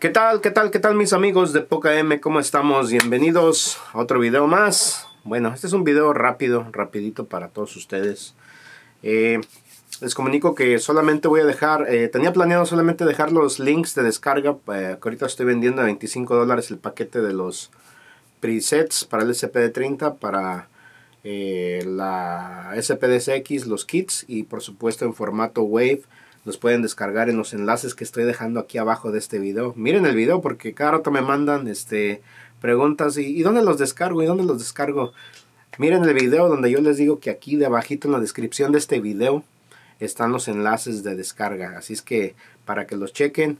¿Qué tal? ¿Qué tal? ¿Qué tal mis amigos de Poca M? ¿Cómo estamos? Bienvenidos a otro video más. Bueno, este es un video rápido, rapidito para todos ustedes. Eh, les comunico que solamente voy a dejar, eh, tenía planeado solamente dejar los links de descarga, eh, que ahorita estoy vendiendo a 25 dólares el paquete de los presets para el SPD30, para la spdsx los kits y por supuesto en formato Wave los pueden descargar en los enlaces que estoy dejando aquí abajo de este video. Miren el video porque cada rato me mandan este, preguntas y, dónde los descargo? ¿Y dónde los descargo? Miren el video donde yo les digo que aquí abajito en la descripción de este video están los enlaces de descarga. Así es que para que los chequen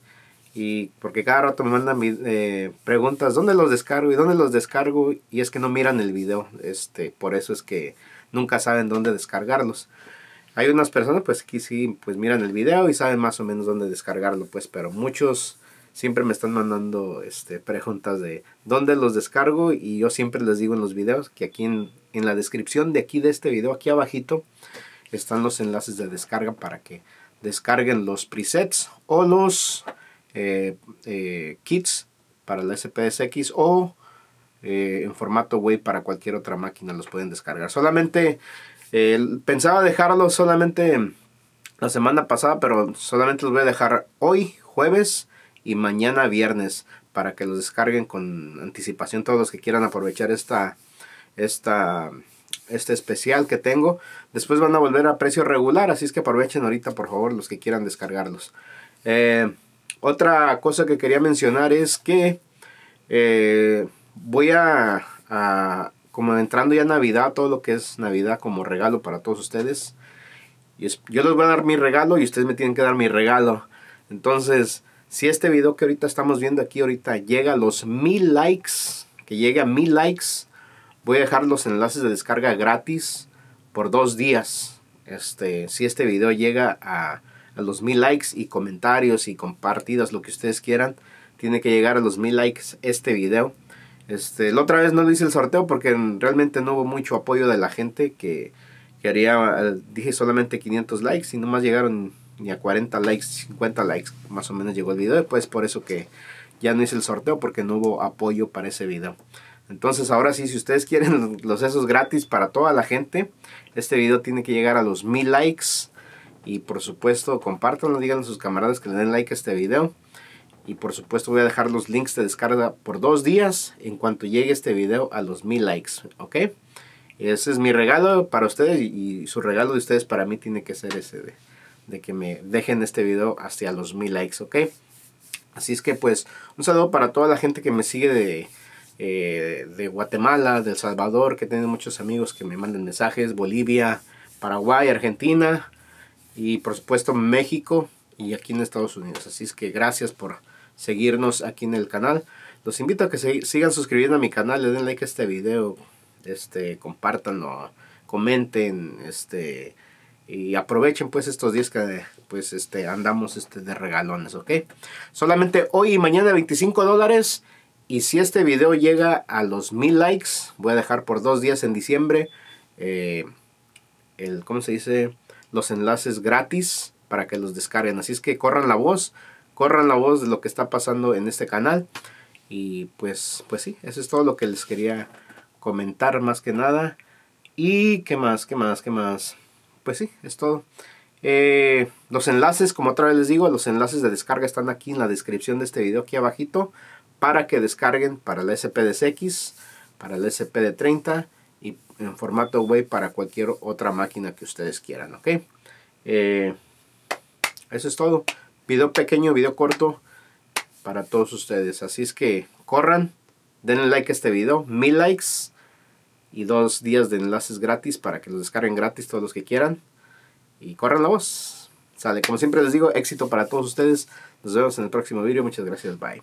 y porque cada rato me mandan eh, preguntas, ¿dónde los descargo? ¿Y dónde los descargo? Y es que no miran el video, este, por eso es que nunca saben dónde descargarlos. Hay unas personas pues que sí, pues miran el video y saben más o menos dónde descargarlo, pues, pero muchos siempre me están mandando este, preguntas de dónde los descargo y yo siempre les digo en los videos que aquí en, la descripción de aquí de este video, aquí abajito, están los enlaces de descarga para que descarguen los presets o los eh, eh, kits para la SPSX o eh, en formato WAV para cualquier otra máquina los pueden descargar. Solamente pensaba dejarlo solamente la semana pasada, pero solamente los voy a dejar hoy, jueves y mañana viernes para que los descarguen con anticipación todos los que quieran aprovechar esta esta este especial que tengo. Después van a volver a precio regular, así es que aprovechen ahorita por favor los que quieran descargarlos. Eh, otra cosa que quería mencionar es que eh, voy a, como entrando ya Navidad, todo lo que es Navidad como regalo para todos ustedes. Y yo les voy a dar mi regalo y ustedes me tienen que dar mi regalo. Entonces, si este video que ahorita estamos viendo aquí ahorita llega a los mil likes, que llegue a mil likes, voy a dejar los enlaces de descarga gratis por dos días. Este, si este video llega a, a los mil likes y comentarios y compartidas, lo que ustedes quieran, tiene que llegar a los mil likes este video. Este, la otra vez no lo hice el sorteo porque realmente no hubo mucho apoyo de la gente que, que haría, dije solamente 500 likes y nomás llegaron ni a 40 likes, 50 likes más o menos llegó el video. Y pues por eso que ya no hice el sorteo porque no hubo apoyo para ese video. Entonces ahora sí, si ustedes quieren los esos gratis para toda la gente, este video tiene que llegar a los 1000 likes. Y por supuesto, compártanlo, digan a sus camaradas que le den like a este video. Y por supuesto voy a dejar los links de descarga por dos días en cuanto llegue este video a los mil likes, ¿ok? Ese es mi regalo para ustedes y, su regalo de ustedes para mí tiene que ser ese de, que me dejen este video hacia los mil likes, ¿ok? Así es que pues un saludo para toda la gente que me sigue de, eh, de Guatemala, de El Salvador, que tengo muchos amigos que me mandan mensajes, Bolivia, Paraguay, Argentina y por supuesto México y aquí en Estados Unidos. Así es que gracias por seguirnos aquí en el canal. Los invito a que sigan suscribiendo a mi canal, le den like a este video, este, compartanlo comenten, este, y aprovechen pues estos días que pues este, andamos este, de regalones, ¿ok? Solamente hoy y mañana 25 dólares. Y si este video llega a los mil likes, voy a dejar por dos días en diciembre eh, el, ¿cómo se dice? Los enlaces gratis para que los descarguen. Así es que corran la voz corran la voz de lo que está pasando en este canal. Y pues, pues sí, eso es todo lo que les quería comentar más que nada. Y qué más, qué más, qué más. Pues sí, es todo. Eh, los enlaces, como otra vez les digo, los enlaces de descarga están aquí en la descripción de este video, aquí abajito, para que descarguen para la spdx para el SPD30 y en formato web para cualquier otra máquina que ustedes quieran, ¿ok? Eh, eso es todo video pequeño, video corto para todos ustedes. Así es que corran, denle like a este video, mil likes y dos días de enlaces gratis para que los descarguen gratis todos los que quieran. Y corran la voz. Sale, como siempre les digo, éxito para todos ustedes. Nos vemos en el próximo video. Muchas gracias, bye.